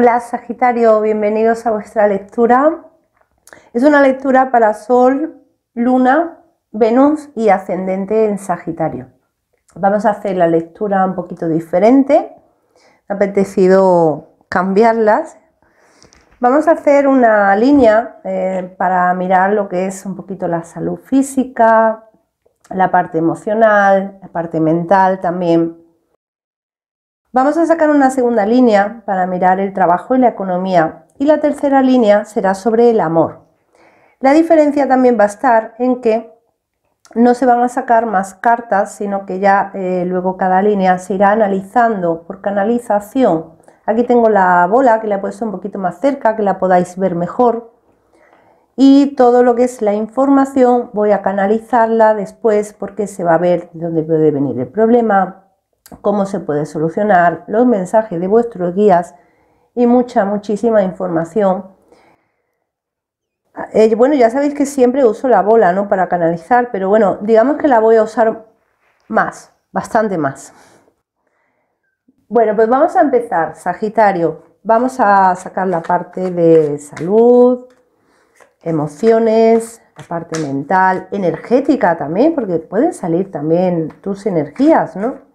Hola Sagitario, bienvenidos a vuestra lectura. Es una lectura para Sol, Luna, Venus y Ascendente en Sagitario. Vamos a hacer la lectura un poquito diferente. Me ha apetecido cambiarlas. Vamos a hacer una línea eh, para mirar lo que es un poquito la salud física, la parte emocional, la parte mental también. Vamos a sacar una segunda línea para mirar el trabajo y la economía y la tercera línea será sobre el amor. La diferencia también va a estar en que no se van a sacar más cartas, sino que ya eh, luego cada línea se irá analizando por canalización. Aquí tengo la bola que la he puesto un poquito más cerca, que la podáis ver mejor. Y todo lo que es la información voy a canalizarla después porque se va a ver dónde puede venir el problema, cómo se puede solucionar, los mensajes de vuestros guías y mucha, muchísima información. Ah, eh, bueno, ya sabéis que siempre uso la bola ¿no? para canalizar, pero bueno, digamos que la voy a usar más, bastante más. Bueno, pues vamos a empezar, Sagitario. Vamos a sacar la parte de salud, emociones, la parte mental, energética también, porque pueden salir también tus energías, ¿no?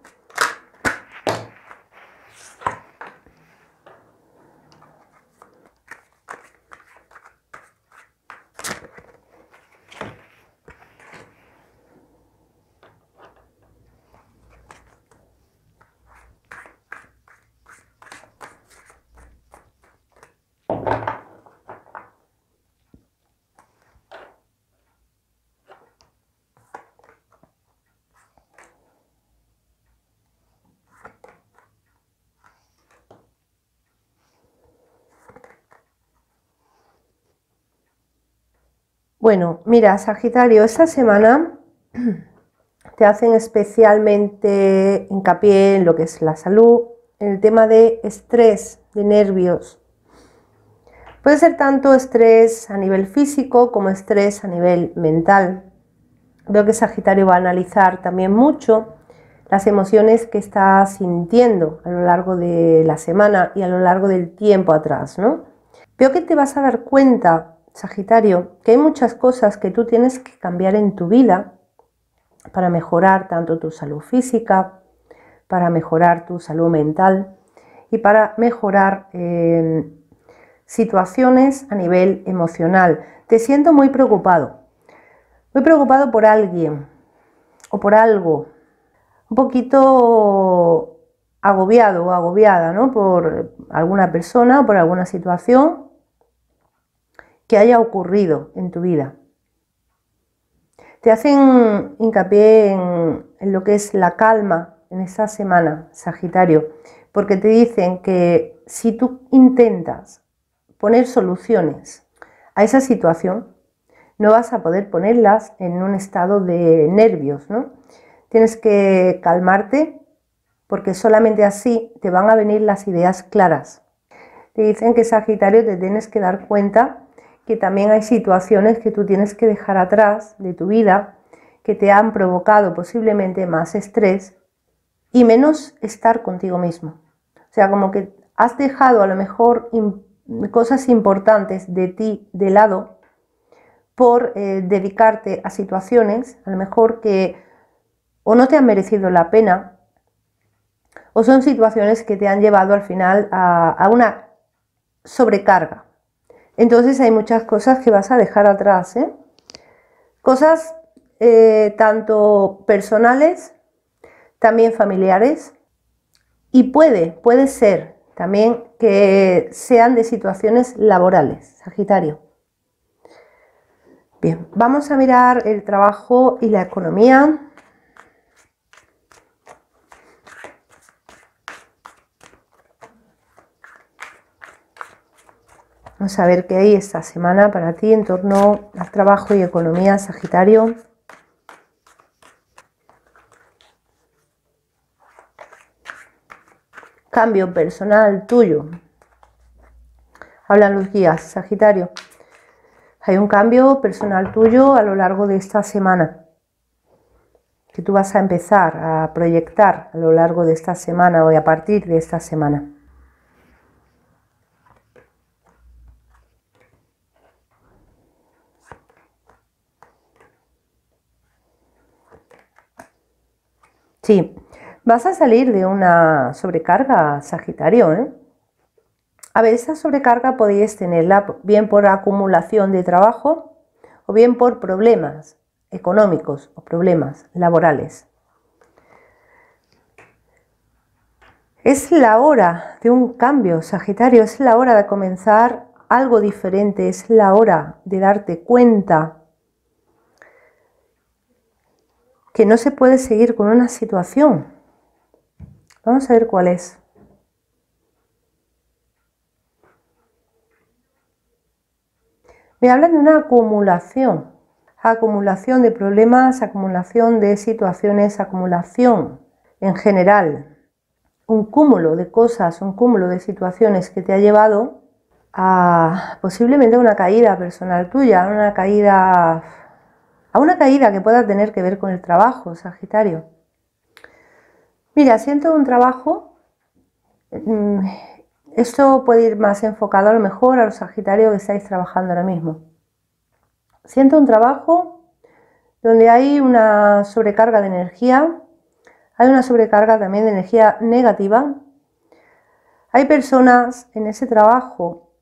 Bueno, mira, Sagitario, esta semana te hacen especialmente hincapié en lo que es la salud, en el tema de estrés, de nervios. Puede ser tanto estrés a nivel físico como estrés a nivel mental. Veo que Sagitario va a analizar también mucho las emociones que está sintiendo a lo largo de la semana y a lo largo del tiempo atrás, ¿no? Veo que te vas a dar cuenta Sagitario, que hay muchas cosas que tú tienes que cambiar en tu vida para mejorar tanto tu salud física, para mejorar tu salud mental y para mejorar em, situaciones a nivel emocional. Te siento muy preocupado, muy preocupado por alguien o por algo, un poquito agobiado o agobiada ¿no? por alguna persona o por alguna situación que haya ocurrido en tu vida. Te hacen hincapié en, lo que es la calma en esa semana, Sagitario, porque te dicen que si tú intentas poner soluciones a esa situación, no vas a poder ponerlas en un estado de nervios, ¿no? Tienes que calmarte porque solamente así te van a venir las ideas claras. Te dicen que Sagitario te tienes que dar cuenta que también hay situaciones que tú tienes que dejar atrás de tu vida que te han provocado posiblemente más estrés y menos estar contigo mismo. O sea, como que has dejado a lo mejor cosas importantes de ti de lado por eh, dedicarte a situaciones a lo mejor que o no te han merecido la pena o son situaciones que te han llevado al final a una sobrecarga entonces hay muchas cosas que vas a dejar atrás. ¿eh? Cosas eh, tanto personales, también familiares. Y puede, puede ser también que sean de situaciones laborales, Sagitario. Bien, vamos a mirar el trabajo y la economía. Vamos a ver qué hay esta semana para ti en torno al trabajo y economía, Sagitario. Cambio personal tuyo. Hablan los guías, Sagitario. Hay un cambio personal tuyo a lo largo de esta semana que tú vas a empezar a proyectar a lo largo de esta semana o a partir de esta semana. Sí, vas a salir de una sobrecarga, Sagitario. ¿eh? A ver, esa sobrecarga podéis tenerla bien por acumulación de trabajo o bien por problemas económicos o problemas laborales. Es la hora de un cambio, Sagitario, es la hora de comenzar algo diferente, es la hora de darte cuenta que no se puede seguir con una situación. Vamos a ver cuál es. Me hablan de una acumulación, acumulación de problemas, acumulación de situaciones, acumulación en general, un cúmulo de cosas, un cúmulo de situaciones que te ha llevado a posiblemente una caída personal tuya, una caída a una caída que pueda tener que ver con el trabajo, Sagitario. Mira, siento un trabajo, mm, esto puede ir más enfocado a lo mejor a los Sagitarios que estáis trabajando ahora mismo. Siento un trabajo donde hay una sobrecarga de energía, hay una sobrecarga también de energía negativa. Hay personas en ese trabajo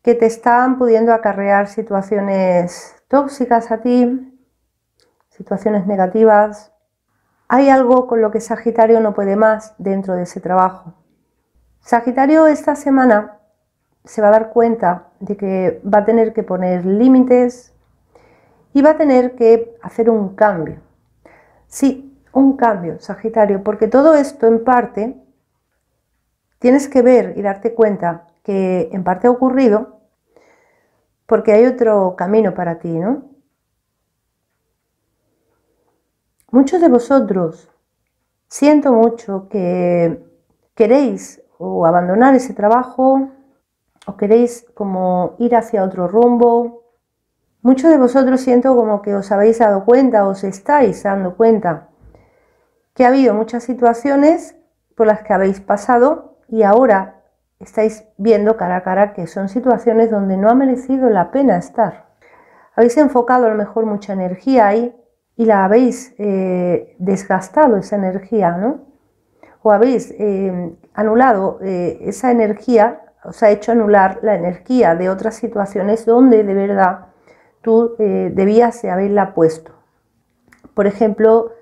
que te están pudiendo acarrear situaciones tóxicas a ti, situaciones negativas. Hay algo con lo que Sagitario no puede más dentro de ese trabajo. Sagitario esta semana se va a dar cuenta de que va a tener que poner límites y va a tener que hacer un cambio. Sí, un cambio, Sagitario, porque todo esto en parte tienes que ver y darte cuenta que en parte ha ocurrido porque hay otro camino para ti, ¿no? muchos de vosotros, siento mucho que queréis o abandonar ese trabajo o queréis como ir hacia otro rumbo. Muchos de vosotros siento como que os habéis dado cuenta, os estáis dando cuenta que ha habido muchas situaciones por las que habéis pasado y ahora estáis viendo cara a cara que son situaciones donde no ha merecido la pena estar. Habéis enfocado a lo mejor mucha energía ahí y la habéis eh, desgastado esa energía, ¿no? O habéis eh, anulado eh, esa energía, os ha hecho anular la energía de otras situaciones donde de verdad tú debías haberla puesto. Por ejemplo,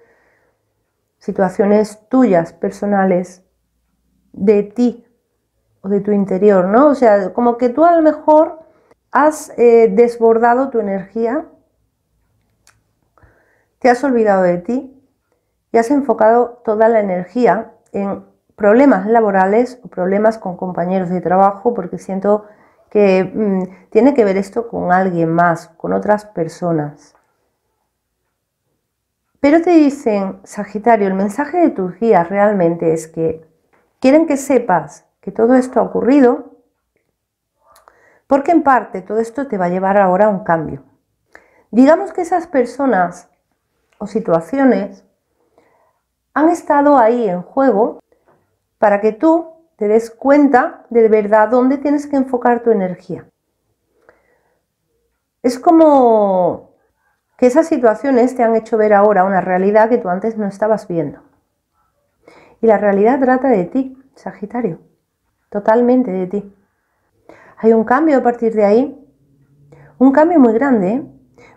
situaciones tuyas, personales, de ti o de tu interior, ¿no? O sea, como que tú a lo mejor has desbordado tu energía te has olvidado de ti y has enfocado toda la energía en problemas laborales o problemas con compañeros de trabajo porque siento que mm, tiene que ver esto con alguien más, con otras personas. Pero te dicen, Sagitario, el mensaje de tus guías realmente es que quieren que sepas que todo esto ha ocurrido porque en parte todo esto te va a llevar ahora a un cambio. Digamos que esas personas o situaciones han estado ahí en juego para que tú te des cuenta de verdad dónde tienes que enfocar tu energía. Es como que esas situaciones te han hecho ver ahora una realidad que tú antes no estabas viendo. Y la realidad trata de ti, Sagitario, totalmente de ti. Hay un cambio a partir de ahí, un cambio muy grande, ¿eh?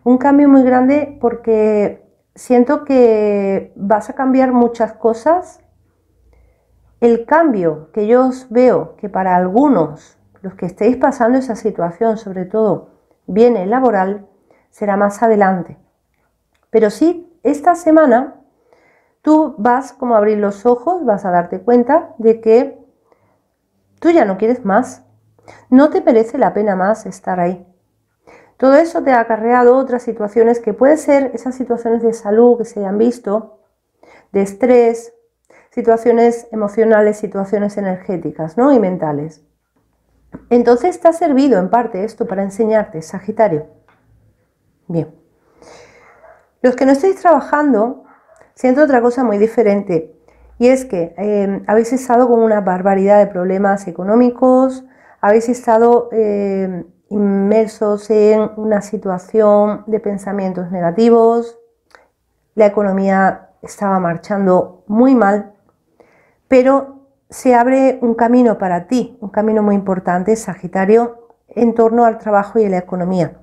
un cambio muy grande porque siento que vas a cambiar muchas cosas. El cambio que yo os veo, que para algunos, los que estéis pasando esa situación, sobre todo viene laboral, será más adelante. Pero sí, esta semana tú vas como a abrir los ojos, vas a darte cuenta de que tú ya no quieres más, no te merece la pena más estar ahí. Todo eso te ha acarreado otras situaciones que pueden ser esas situaciones de salud que se hayan visto, de estrés, situaciones emocionales, situaciones energéticas ¿no? y mentales. Entonces te ha servido en parte esto para enseñarte, Sagitario. Bien. Los que no estáis trabajando, siento otra cosa muy diferente. Y es que em, habéis estado con una barbaridad de problemas económicos, habéis estado em, inmersos en una situación de pensamientos negativos, la economía estaba marchando muy mal, pero se abre un camino para ti, un camino muy importante, Sagitario, en torno al trabajo y a la economía.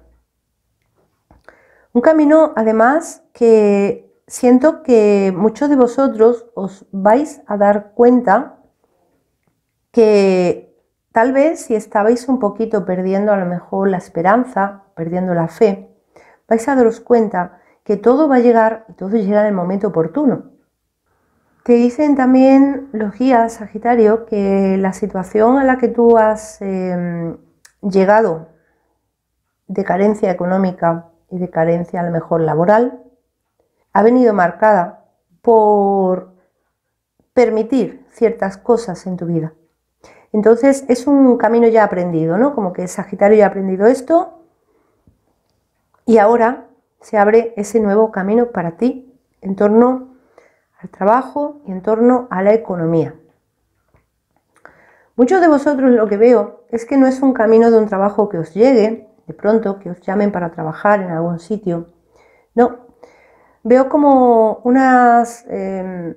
Un camino, además, que siento que muchos de vosotros os vais a dar cuenta que Tal vez si estabais un poquito perdiendo a lo mejor la esperanza, perdiendo la fe, vais a daros cuenta que todo va a llegar y todo llega en el momento oportuno. Te dicen también los guías Sagitario que la situación a la que tú has em, llegado de carencia económica y de carencia a lo mejor laboral ha venido marcada por permitir ciertas cosas en tu vida. Entonces es un camino ya aprendido, ¿no? Como que Sagitario ya ha aprendido esto y ahora se abre ese nuevo camino para ti en torno al trabajo y en torno a la economía. Muchos de vosotros lo que veo es que no es un camino de un trabajo que os llegue, de pronto, que os llamen para trabajar en algún sitio. No, veo como unas... Em,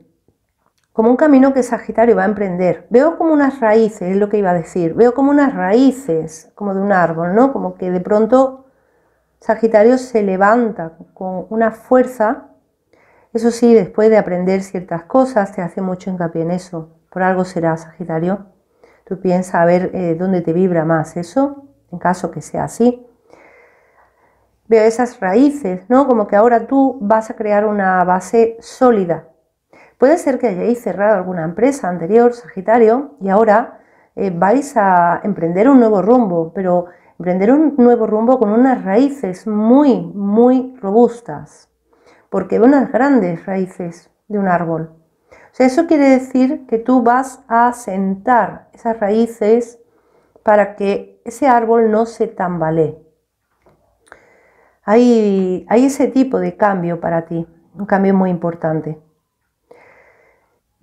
como un camino que Sagitario va a emprender. Veo como unas raíces, es lo que iba a decir, veo como unas raíces, como de un árbol, ¿no? Como que de pronto Sagitario se levanta con una fuerza. Eso sí, después de aprender ciertas cosas, te hace mucho hincapié en eso. Por algo será Sagitario. Tú piensas a ver eh, dónde te vibra más eso, en caso que sea así. Veo esas raíces, ¿no? Como que ahora tú vas a crear una base sólida, Puede ser que hayáis cerrado alguna empresa anterior, Sagitario, y ahora eh, vais a emprender un nuevo rumbo, pero emprender un nuevo rumbo con unas raíces muy, muy robustas, porque unas grandes raíces de un árbol. O sea, eso quiere decir que tú vas a sentar esas raíces para que ese árbol no se tambalee. hay ese tipo de cambio para ti, un cambio muy importante.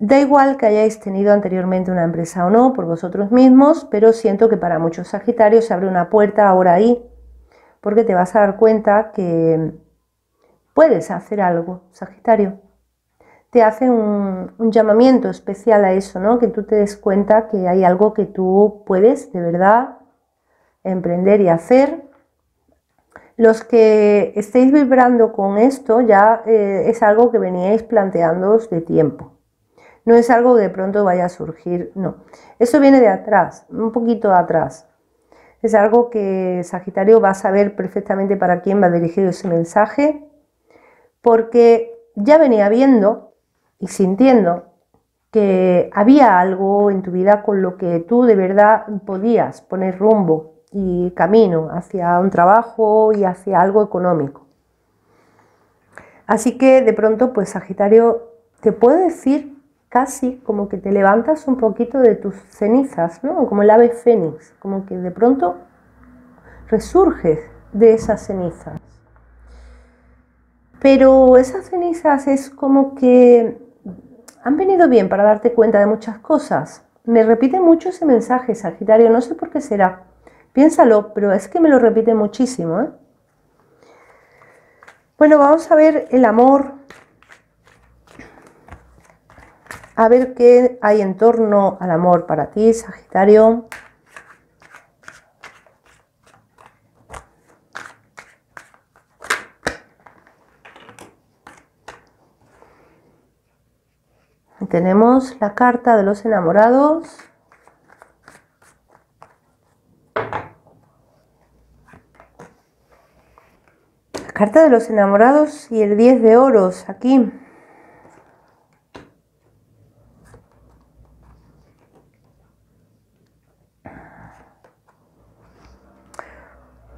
Da igual que hayáis tenido anteriormente una empresa o no por vosotros mismos, pero siento que para muchos Sagitarios se abre una puerta ahora ahí, porque te vas a dar cuenta que puedes hacer algo, Sagitario. Te hace un, llamamiento especial a eso, ¿no? Que tú te des cuenta que hay algo que tú puedes de verdad emprender y hacer. Los que estéis vibrando con esto ya eh, es algo que veníais planteándoos de tiempo. No es algo que de pronto vaya a surgir, no. Eso viene de atrás, un poquito de atrás. Es algo que Sagitario va a saber perfectamente para quién va dirigido ese mensaje, porque ya venía viendo y sintiendo que había algo en tu vida con lo que tú de verdad podías poner rumbo y camino hacia un trabajo y hacia algo económico. Así que de pronto, pues Sagitario te puede decir casi como que te levantas un poquito de tus cenizas, ¿no? Como el ave fénix, como que de pronto resurges de esas cenizas. Pero esas cenizas es como que han venido bien para darte cuenta de muchas cosas. Me repite mucho ese mensaje, Sagitario, no sé por qué será. Piénsalo, pero es que me lo repite muchísimo. ¿eh? Bueno, vamos a ver el amor a ver qué hay en torno al amor para ti, Sagitario. Tenemos la carta de los enamorados. La carta de los enamorados y el 10 de oros aquí.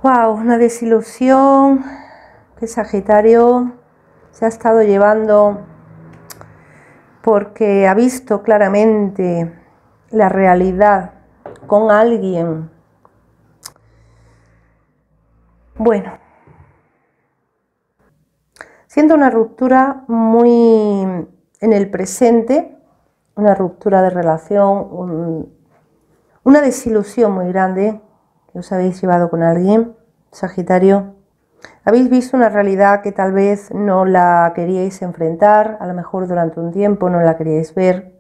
Wow, una desilusión que Sagitario se ha estado llevando porque ha visto claramente la realidad con alguien. Bueno, siendo una ruptura muy en el presente, una ruptura de relación, una desilusión muy grande os habéis llevado con alguien, Sagitario. Habéis visto una realidad que tal vez no la queríais enfrentar, a lo mejor durante un tiempo no la queríais ver.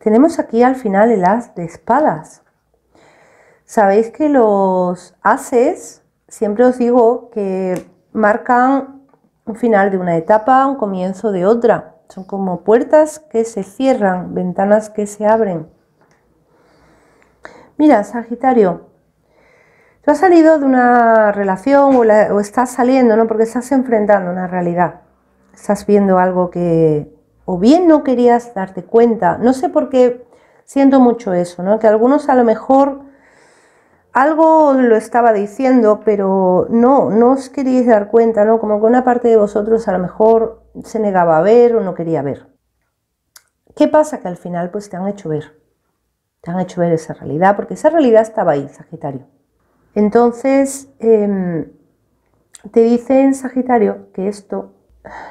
Tenemos aquí al final el as de espadas. Sabéis que los ases, siempre os digo que marcan un final de una etapa, un comienzo de otra. Son como puertas que se cierran, ventanas que se abren. Mira, Sagitario, tú has salido de una relación o, estás saliendo, ¿no? Porque estás enfrentando una realidad. Estás viendo algo que o bien no querías darte cuenta. No sé por qué siento mucho eso, ¿no? Que algunos a lo mejor algo lo estaba diciendo, pero no, no os queríais dar cuenta, ¿no? Como que una parte de vosotros a lo mejor se negaba a ver o no quería ver. ¿Qué pasa? Que al final pues te han hecho ver. Te han hecho ver esa realidad, porque esa realidad estaba ahí, Sagitario. Entonces, em, te dicen, Sagitario, que esto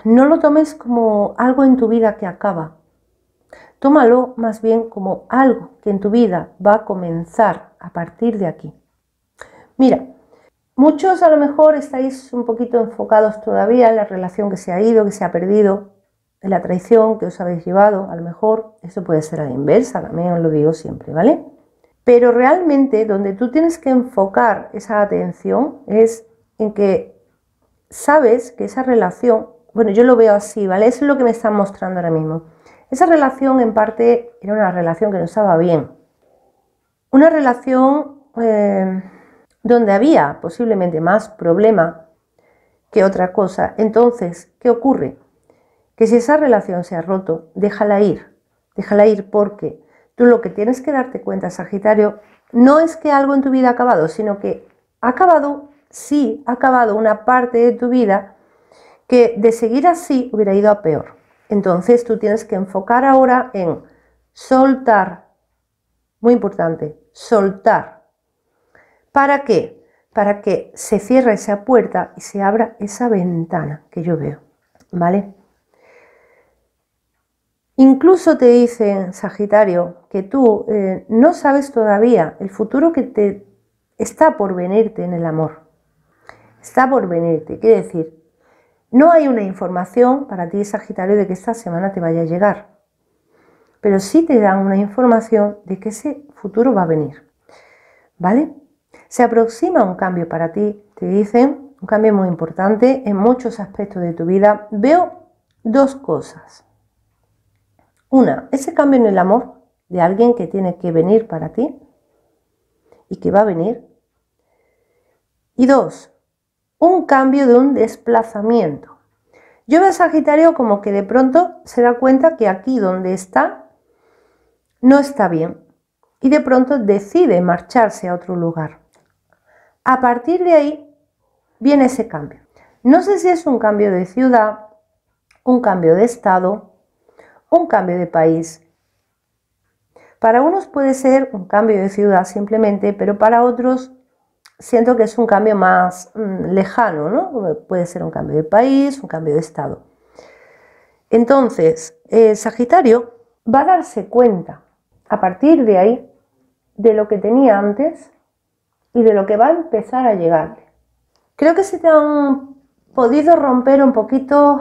no lo tomes como algo en tu vida que acaba. Tómalo más bien como algo que en tu vida va a comenzar a partir de aquí. Mira, muchos a lo mejor estáis un poquito enfocados todavía en la relación que se ha ido, que se ha perdido, la traición que os habéis llevado, a lo mejor eso puede ser a la inversa, también os lo digo siempre, ¿vale? Pero realmente donde tú tienes que enfocar esa atención es en que sabes que esa relación, bueno, yo lo veo así, ¿vale? Eso es lo que me están mostrando ahora mismo. Esa relación en parte era una relación que no estaba bien. Una relación eh, donde había posiblemente más problema que otra cosa. Entonces, ¿qué ocurre? que si esa relación se ha roto, déjala ir, déjala ir porque tú lo que tienes que darte cuenta, Sagitario, no es que algo en tu vida ha acabado, sino que ha acabado, sí, ha acabado una parte de tu vida que de seguir así hubiera ido a peor. Entonces tú tienes que enfocar ahora en soltar, muy importante, soltar. ¿Para qué? Para que se cierre esa puerta y se abra esa ventana que yo veo, ¿vale? Incluso te dicen, Sagitario, que tú eh, no sabes todavía el futuro que te está por venirte en el amor. Está por venirte, quiere decir, no hay una información para ti, Sagitario, de que esta semana te vaya a llegar, pero sí te dan una información de que ese futuro va a venir. ¿Vale? Se aproxima un cambio para ti, te dicen, un cambio muy importante en muchos aspectos de tu vida. Veo dos cosas. Una, ese cambio en el amor de alguien que tiene que venir para ti y que va a venir. Y dos, un cambio de un desplazamiento. Yo veo a Sagitario como que de pronto se da cuenta que aquí donde está no está bien y de pronto decide marcharse a otro lugar. A partir de ahí viene ese cambio. No sé si es un cambio de ciudad, un cambio de estado, un cambio de país. Para unos puede ser un cambio de ciudad simplemente, pero para otros siento que es un cambio más mm, lejano, ¿no? Puede ser un cambio de país, un cambio de estado. Entonces, eh, Sagitario va a darse cuenta a partir de ahí de lo que tenía antes y de lo que va a empezar a llegarle. Creo que se te han podido romper un poquito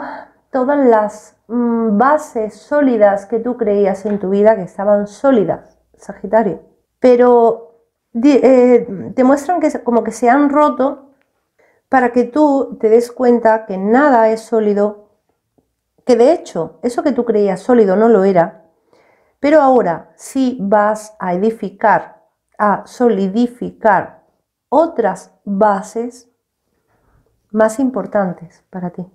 todas las Mm, bases sólidas que tú creías en tu vida que estaban sólidas, Sagitario, pero eh, te muestran que como que se han roto para que tú te des cuenta que nada es sólido, que de hecho eso que tú creías sólido no lo era, pero ahora sí vas a edificar, a solidificar otras bases más importantes para ti.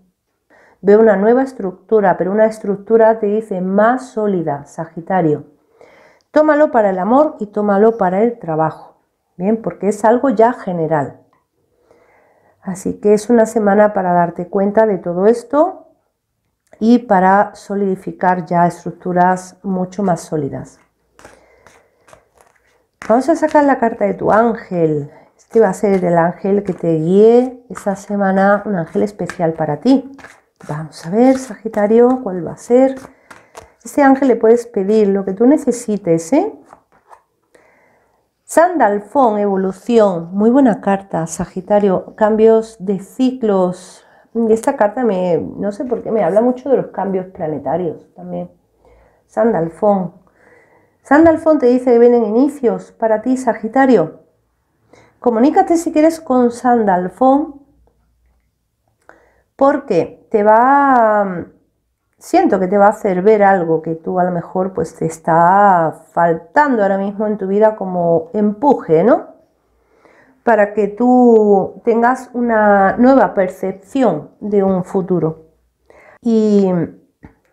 Ve una nueva estructura, pero una estructura te dice más sólida, Sagitario. Tómalo para el amor y tómalo para el trabajo. Bien, porque es algo ya general. Así que es una semana para darte cuenta de todo esto y para solidificar ya estructuras mucho más sólidas. Vamos a sacar la carta de tu ángel. Este va a ser el ángel que te guíe esta semana, un ángel especial para ti. Vamos a ver, Sagitario, cuál va a ser. Este ángel le puedes pedir lo que tú necesites, ¿eh? Sandalfón, evolución. Muy buena carta, Sagitario. Cambios de ciclos. Mm, esta carta me, no sé por qué, me habla mucho de los cambios planetarios también. Sandalfón. Sandalfón te dice que vienen inicios para ti, Sagitario. Comunícate si quieres con Sandalfón porque te va, siento que te va a hacer ver algo que tú a lo mejor pues te está faltando ahora mismo en tu vida como empuje, ¿no? Para que tú tengas una nueva percepción de un futuro. Y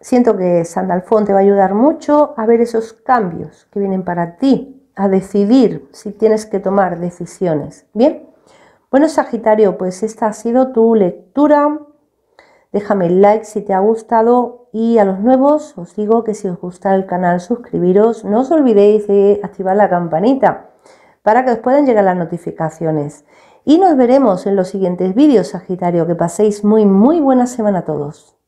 siento que Sandalfón te va a ayudar mucho a ver esos cambios que vienen para ti, a decidir si tienes que tomar decisiones. Bien, bueno Sagitario, pues esta ha sido tu lectura Déjame el like si te ha gustado y a los nuevos os digo que si os gusta el canal suscribiros, no os olvidéis de activar la campanita para que os puedan llegar las notificaciones. Y nos veremos en los siguientes vídeos, Sagitario. Que paséis muy, muy buena semana a todos.